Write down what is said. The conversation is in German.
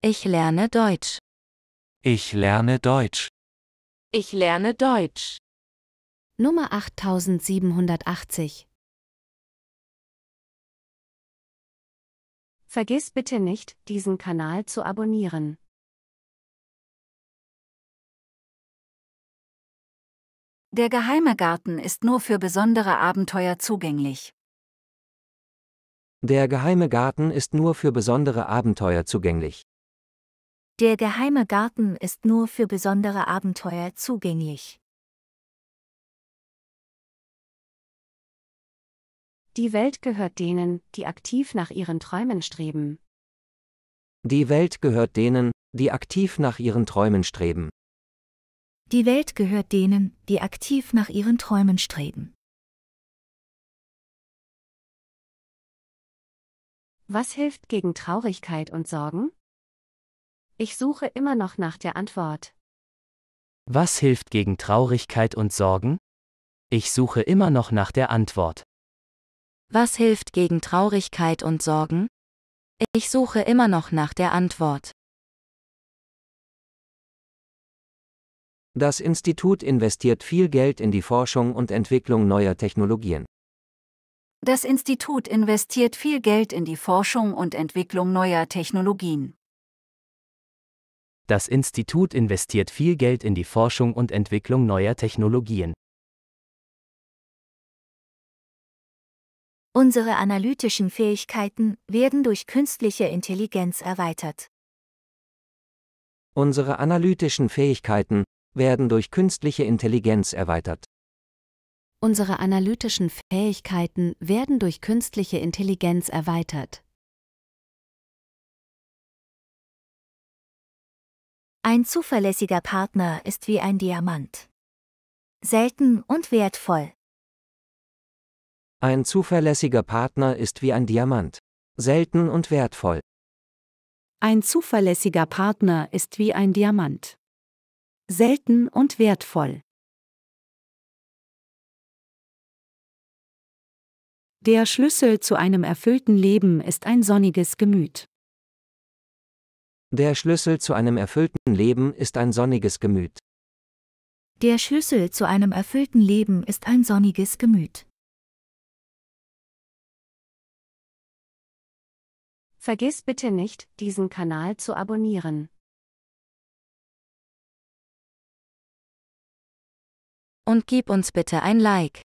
Ich lerne Deutsch. Ich lerne Deutsch. Ich lerne Deutsch. Nummer 8780. Vergiss bitte nicht, diesen Kanal zu abonnieren. Der geheime Garten ist nur für besondere Abenteuer zugänglich. Der geheime Garten ist nur für besondere Abenteuer zugänglich. Der geheime Garten ist nur für besondere Abenteuer zugänglich. Die Welt gehört denen, die aktiv nach ihren Träumen streben. Die Welt gehört denen, die aktiv nach ihren Träumen streben. Die Welt gehört denen, die aktiv nach ihren Träumen streben. Was hilft gegen Traurigkeit und Sorgen? Ich suche immer noch nach der Antwort. Was hilft gegen Traurigkeit und Sorgen? Ich suche immer noch nach der Antwort. Was hilft gegen Traurigkeit und Sorgen? Ich suche immer noch nach der Antwort. Das Institut investiert viel Geld in die Forschung und Entwicklung neuer Technologien. Das Institut investiert viel Geld in die Forschung und Entwicklung neuer Technologien. Das Institut investiert viel Geld in die Forschung und Entwicklung neuer Technologien. Unsere analytischen Fähigkeiten werden durch künstliche Intelligenz erweitert. Unsere analytischen Fähigkeiten werden durch künstliche Intelligenz erweitert. Unsere analytischen Fähigkeiten werden durch künstliche Intelligenz erweitert. Ein zuverlässiger Partner ist wie ein Diamant. Selten und wertvoll. Ein zuverlässiger Partner ist wie ein Diamant. Selten und wertvoll. Ein zuverlässiger Partner ist wie ein Diamant. Selten und wertvoll. Der Schlüssel zu einem erfüllten Leben ist ein sonniges Gemüt. Der Schlüssel zu einem erfüllten Leben ist ein sonniges Gemüt. Der Schlüssel zu einem erfüllten Leben ist ein sonniges Gemüt. Vergiss bitte nicht, diesen Kanal zu abonnieren. Und gib uns bitte ein Like.